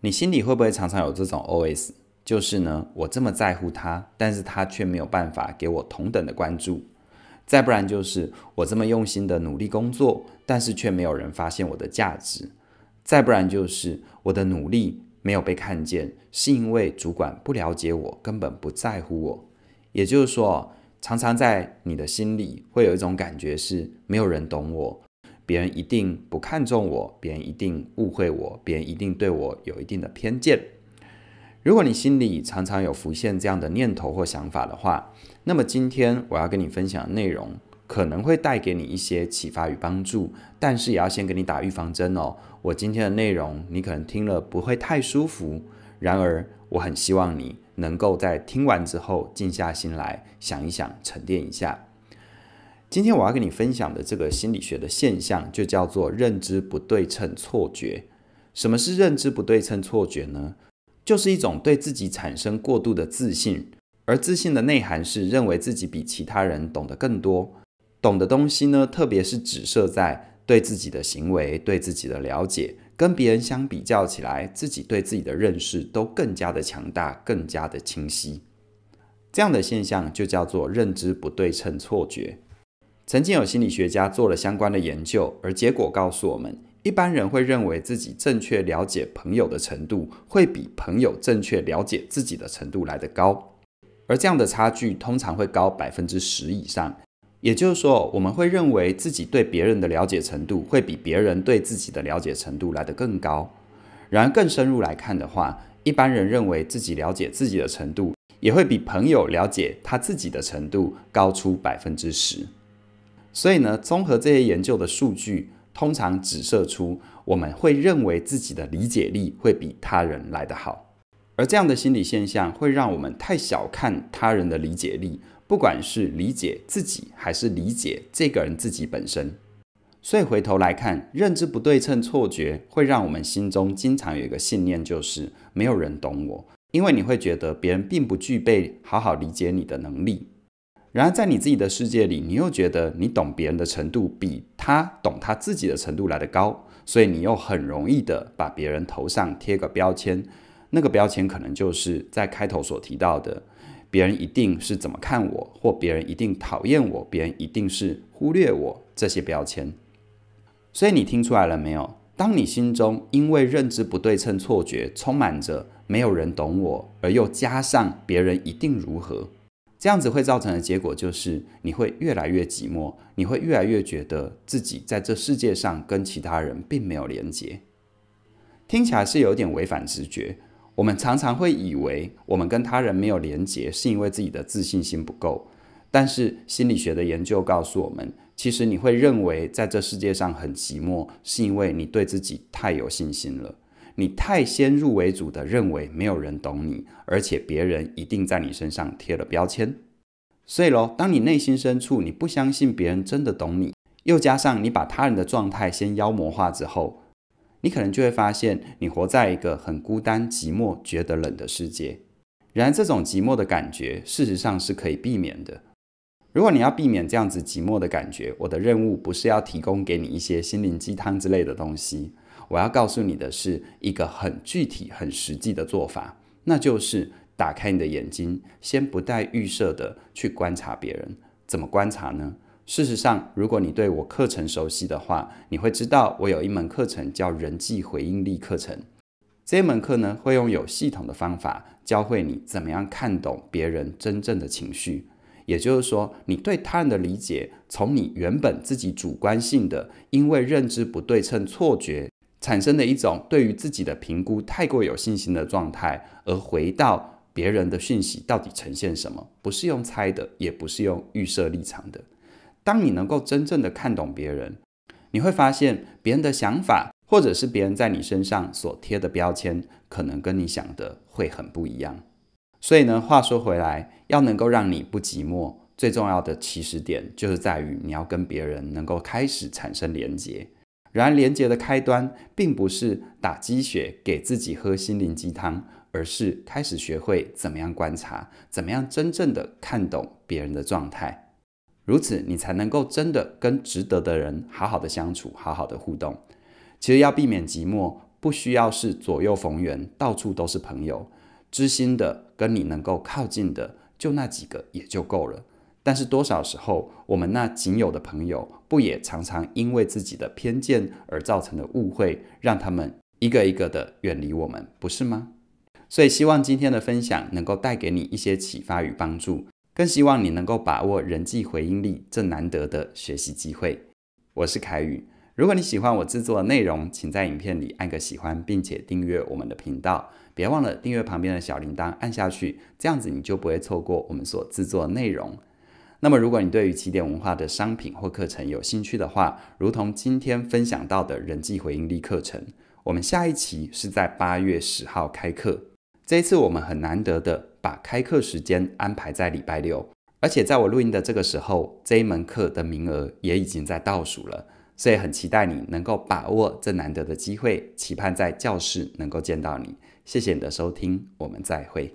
你心里会不会常常有这种 O.S.，就是呢，我这么在乎他，但是他却没有办法给我同等的关注；再不然就是我这么用心的努力工作，但是却没有人发现我的价值；再不然就是我的努力没有被看见，是因为主管不了解我，根本不在乎我。也就是说，常常在你的心里会有一种感觉是没有人懂我。别人一定不看重我，别人一定误会我，别人一定对我有一定的偏见。如果你心里常常有浮现这样的念头或想法的话，那么今天我要跟你分享的内容可能会带给你一些启发与帮助。但是也要先给你打预防针哦，我今天的内容你可能听了不会太舒服。然而，我很希望你能够在听完之后静下心来想一想，沉淀一下。今天我要跟你分享的这个心理学的现象，就叫做认知不对称错觉。什么是认知不对称错觉呢？就是一种对自己产生过度的自信，而自信的内涵是认为自己比其他人懂得更多，懂的东西呢，特别是只设在对自己的行为、对自己的了解，跟别人相比较起来，自己对自己的认识都更加的强大、更加的清晰。这样的现象就叫做认知不对称错觉。曾经有心理学家做了相关的研究，而结果告诉我们，一般人会认为自己正确了解朋友的程度，会比朋友正确了解自己的程度来得高，而这样的差距通常会高百分之十以上。也就是说，我们会认为自己对别人的了解程度，会比别人对自己的了解程度来得更高。然而，更深入来看的话，一般人认为自己了解自己的程度，也会比朋友了解他自己的程度高出百分之十。所以呢，综合这些研究的数据，通常指射出我们会认为自己的理解力会比他人来得好，而这样的心理现象会让我们太小看他人的理解力，不管是理解自己还是理解这个人自己本身。所以回头来看，认知不对称错觉会让我们心中经常有一个信念，就是没有人懂我，因为你会觉得别人并不具备好好理解你的能力。然而，在你自己的世界里，你又觉得你懂别人的程度比他懂他自己的程度来得高，所以你又很容易的把别人头上贴个标签，那个标签可能就是在开头所提到的，别人一定是怎么看我，或别人一定讨厌我，别人一定是忽略我这些标签。所以你听出来了没有？当你心中因为认知不对称错觉充满着没有人懂我，而又加上别人一定如何。这样子会造成的结果就是，你会越来越寂寞，你会越来越觉得自己在这世界上跟其他人并没有连结。听起来是有点违反直觉。我们常常会以为我们跟他人没有连结，是因为自己的自信心不够。但是心理学的研究告诉我们，其实你会认为在这世界上很寂寞，是因为你对自己太有信心了。你太先入为主的认为没有人懂你，而且别人一定在你身上贴了标签。所以咯，当你内心深处你不相信别人真的懂你，又加上你把他人的状态先妖魔化之后，你可能就会发现你活在一个很孤单、寂寞、觉得冷的世界。然而，这种寂寞的感觉事实上是可以避免的。如果你要避免这样子寂寞的感觉，我的任务不是要提供给你一些心灵鸡汤之类的东西。我要告诉你的是一个很具体、很实际的做法，那就是打开你的眼睛，先不带预设的去观察别人。怎么观察呢？事实上，如果你对我课程熟悉的话，你会知道我有一门课程叫“人际回应力课程”。这门课呢，会用有系统的方法教会你怎么样看懂别人真正的情绪。也就是说，你对他人的理解，从你原本自己主观性的，因为认知不对称错觉。产生的一种对于自己的评估太过有信心的状态，而回到别人的讯息到底呈现什么，不是用猜的，也不是用预设立场的。当你能够真正的看懂别人，你会发现别人的想法，或者是别人在你身上所贴的标签，可能跟你想的会很不一样。所以呢，话说回来，要能够让你不寂寞，最重要的起始点就是在于你要跟别人能够开始产生连接。然而，连接的开端并不是打鸡血给自己喝心灵鸡汤，而是开始学会怎么样观察，怎么样真正的看懂别人的状态。如此，你才能够真的跟值得的人好好的相处，好好的互动。其实，要避免寂寞，不需要是左右逢源，到处都是朋友，知心的跟你能够靠近的就那几个也就够了。但是多少时候，我们那仅有的朋友，不也常常因为自己的偏见而造成的误会，让他们一个一个的远离我们，不是吗？所以希望今天的分享能够带给你一些启发与帮助，更希望你能够把握人际回应力这难得的学习机会。我是凯宇，如果你喜欢我制作的内容，请在影片里按个喜欢，并且订阅我们的频道。别忘了订阅旁边的小铃铛，按下去，这样子你就不会错过我们所制作的内容。那么，如果你对于起点文化的商品或课程有兴趣的话，如同今天分享到的人际回应力课程，我们下一期是在八月十号开课。这一次我们很难得的把开课时间安排在礼拜六，而且在我录音的这个时候，这一门课的名额也已经在倒数了，所以很期待你能够把握这难得的机会，期盼在教室能够见到你。谢谢你的收听，我们再会。